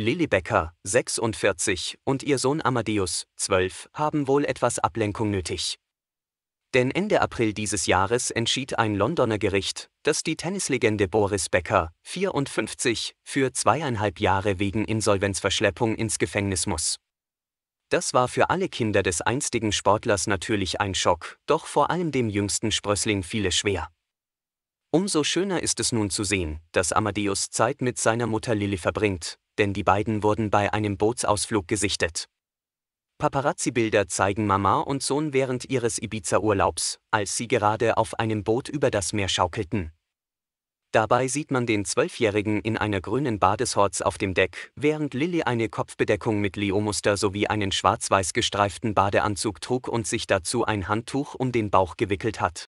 Lilly Becker, 46, und ihr Sohn Amadeus, 12, haben wohl etwas Ablenkung nötig. Denn Ende April dieses Jahres entschied ein Londoner Gericht, dass die Tennislegende Boris Becker, 54, für zweieinhalb Jahre wegen Insolvenzverschleppung ins Gefängnis muss. Das war für alle Kinder des einstigen Sportlers natürlich ein Schock, doch vor allem dem jüngsten Sprössling fiel es schwer. Umso schöner ist es nun zu sehen, dass Amadeus Zeit mit seiner Mutter Lilly verbringt, denn die beiden wurden bei einem Bootsausflug gesichtet. Paparazzi-Bilder zeigen Mama und Sohn während ihres Ibiza-Urlaubs, als sie gerade auf einem Boot über das Meer schaukelten. Dabei sieht man den Zwölfjährigen in einer grünen Badeshorts auf dem Deck, während Lilly eine Kopfbedeckung mit leo sowie einen schwarz-weiß gestreiften Badeanzug trug und sich dazu ein Handtuch um den Bauch gewickelt hat.